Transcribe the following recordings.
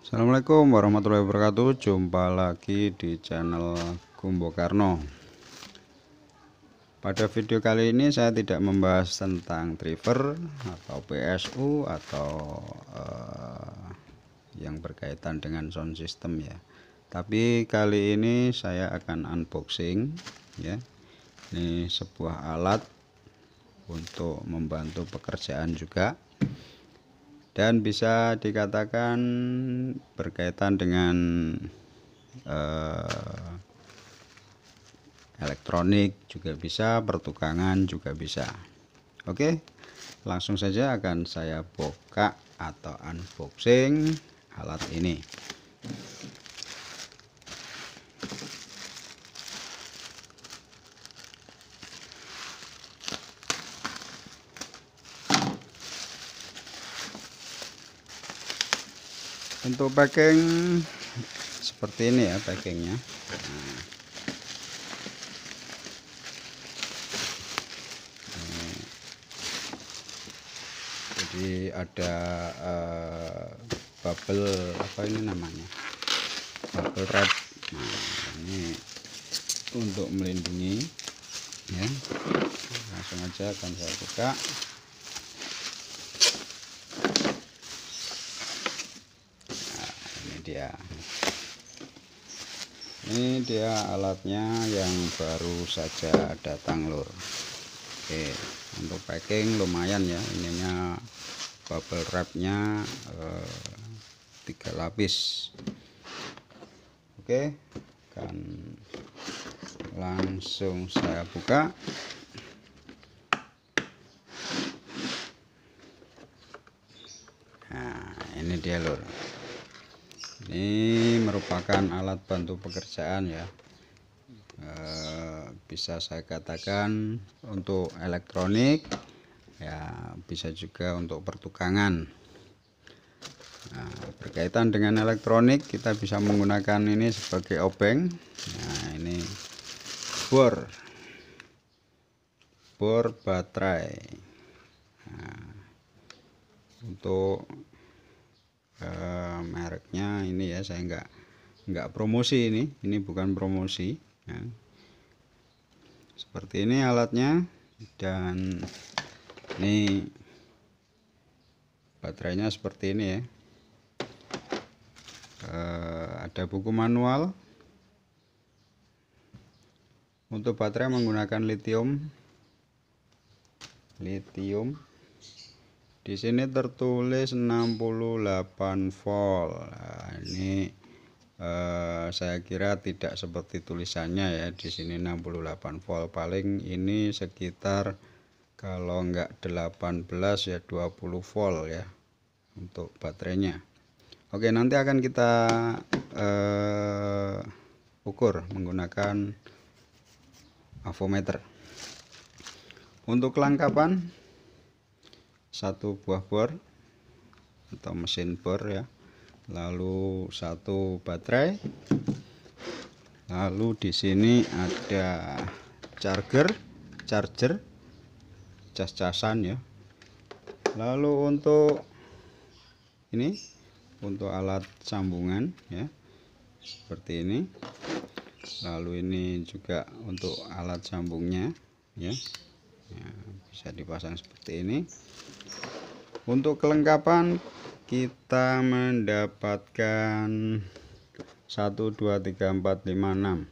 Assalamualaikum warahmatullahi wabarakatuh Jumpa lagi di channel Gumbo Karno Pada video kali ini saya tidak membahas tentang driver Atau PSU Atau uh, yang berkaitan dengan sound system ya Tapi kali ini saya akan unboxing ya Ini sebuah alat Untuk membantu pekerjaan juga dan bisa dikatakan berkaitan dengan eh, elektronik juga bisa pertukangan juga bisa oke langsung saja akan saya buka atau unboxing alat ini untuk packing seperti ini ya packingnya nah. jadi ada uh, bubble apa ini namanya bubble wrap nah, ini untuk melindungi ya langsung aja akan saya buka dia ini dia alatnya yang baru saja datang lur oke untuk packing lumayan ya ininya bubble wrapnya eh, tiga lapis oke kan langsung saya buka nah ini dia lur ini merupakan alat bantu pekerjaan ya e, bisa saya katakan untuk elektronik ya bisa juga untuk pertukangan nah, berkaitan dengan elektronik kita bisa menggunakan ini sebagai obeng nah ini bor bor baterai nah, untuk e, mereknya ini ya saya nggak nggak promosi ini ini bukan promosi ya. seperti ini alatnya dan ini baterainya seperti ini ya e, ada buku manual untuk baterai menggunakan lithium lithium di sini tertulis 68 volt nah, ini eh, saya kira tidak seperti tulisannya ya di sini 68 volt paling ini sekitar kalau enggak 18 ya 20 volt ya untuk baterainya Oke nanti akan kita eh, ukur menggunakan avometer untuk kelengkapan satu buah bor atau mesin bor ya lalu satu baterai lalu di sini ada charger charger cas-casan ya lalu untuk ini untuk alat sambungan ya seperti ini lalu ini juga untuk alat sambungnya ya ya, bisa dipasang seperti ini untuk kelengkapan kita mendapatkan 1 2 3 4 5 6 6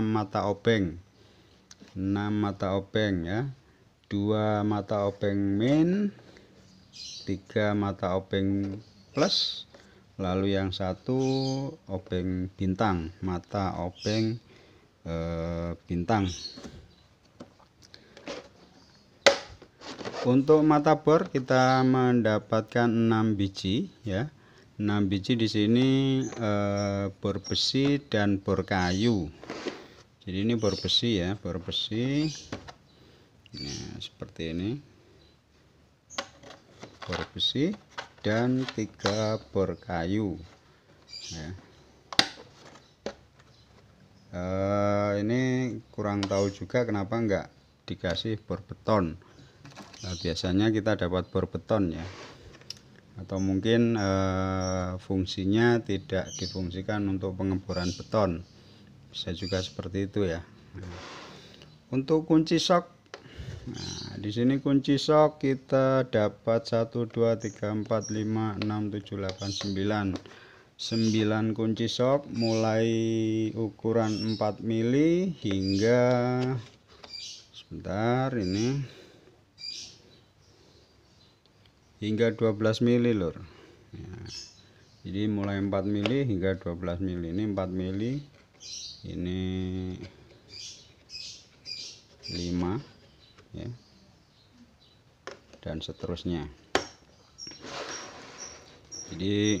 mata obeng 6 mata obeng ya 2 mata obeng main 3 mata obeng plus lalu yang satu obeng bintang mata obeng e, bintang Untuk mata bor kita mendapatkan 6 biji ya. 6 biji di sini e, bor besi dan bor kayu. Jadi ini bor besi ya, bor besi. Nah, seperti ini. Bor besi dan tiga bor kayu. Ya. E, ini kurang tahu juga kenapa enggak dikasih bor beton nah, biasanya kita dapat bor beton ya atau mungkin e, fungsinya tidak difungsikan untuk pengeboran beton bisa juga seperti itu ya untuk kunci sok nah, di sini kunci sok kita dapat 1 2 3 4 5 6 7 8 9 9 kunci sok mulai ukuran 4 mili hingga sebentar ini hingga 12 mili lur ya. jadi mulai 4 mili hingga 12 mili ini 4 mili ini 5 ya dan seterusnya jadi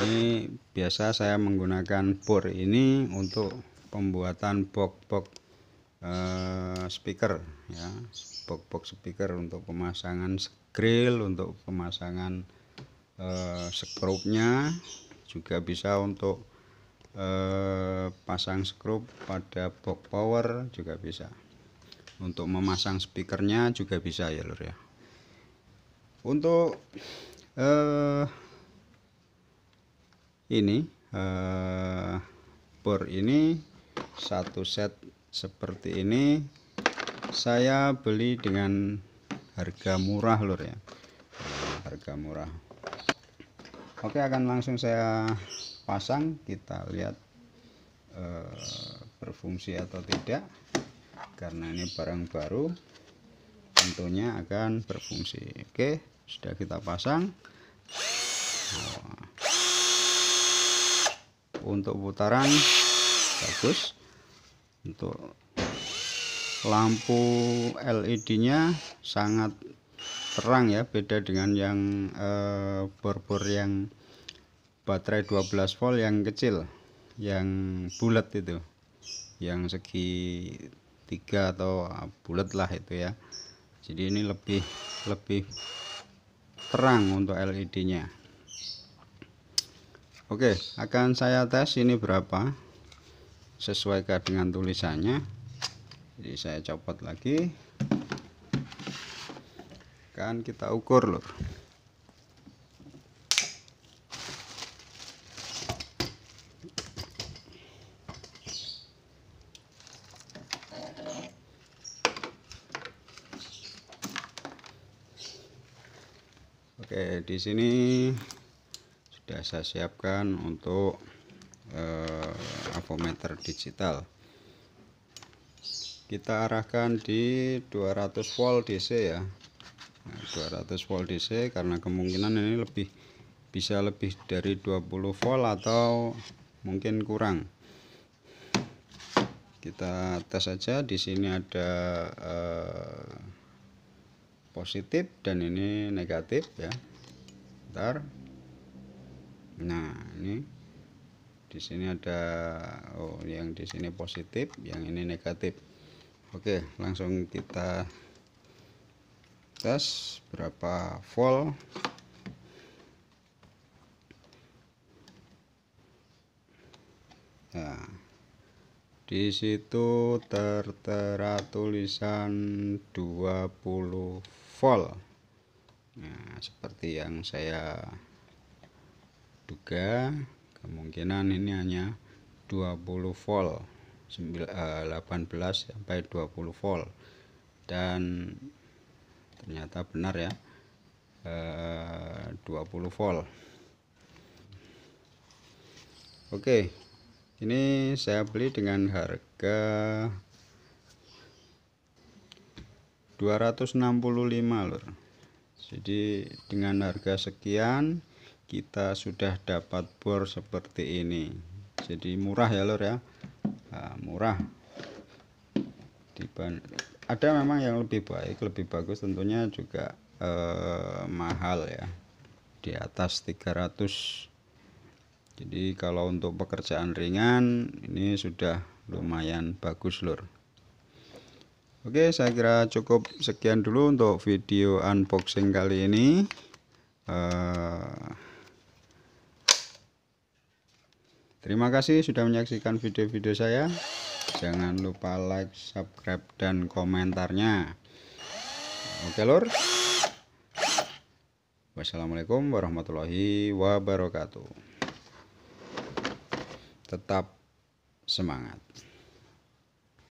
ini biasa saya menggunakan bor ini untuk pembuatan box-box Eh, speaker ya box-box speaker untuk pemasangan grill untuk pemasangan uh, eh, skrupnya juga bisa untuk uh, pasang skrup pada box power juga bisa untuk memasang speakernya juga bisa ya lur ya untuk uh, ini uh, bor ini satu set seperti ini saya beli dengan harga murah lur ya harga murah Oke akan langsung saya pasang kita lihat e, berfungsi atau tidak karena ini barang baru tentunya akan berfungsi Oke sudah kita pasang nah, untuk putaran bagus untuk lampu LED nya sangat terang ya beda dengan yang eh, yang baterai 12 volt yang kecil yang bulat itu yang segi tiga atau ah, bulat lah itu ya jadi ini lebih lebih terang untuk LED nya Oke akan saya tes ini berapa sesuaikan dengan tulisannya jadi saya copot lagi kan kita ukur loh Oke, di sini sudah saya siapkan untuk eh, grafometer digital kita arahkan di 200 volt DC ya 200 nah, volt DC karena kemungkinan ini lebih bisa lebih dari 20 volt atau mungkin kurang kita tes saja di sini ada eh, positif dan ini negatif ya ntar nah ini di sini ada oh yang di sini positif yang ini negatif oke langsung kita tes berapa volt ya nah, di situ tertera tulisan 20 volt nah seperti yang saya duga kemungkinan ini hanya 20 volt 18 eh, sampai 20 volt dan ternyata benar ya 20 eh, volt oke ini saya beli dengan harga 265 lor. jadi dengan harga sekian kita sudah dapat bor seperti ini jadi murah ya lor ya nah, murah Diban ada memang yang lebih baik lebih bagus tentunya juga eh, mahal ya di atas 300 jadi kalau untuk pekerjaan ringan ini sudah lumayan bagus lor Oke saya kira cukup sekian dulu untuk video unboxing kali ini eh, Terima kasih sudah menyaksikan video-video saya. Jangan lupa like, subscribe, dan komentarnya. Oke lor. Wassalamualaikum warahmatullahi wabarakatuh. Tetap semangat.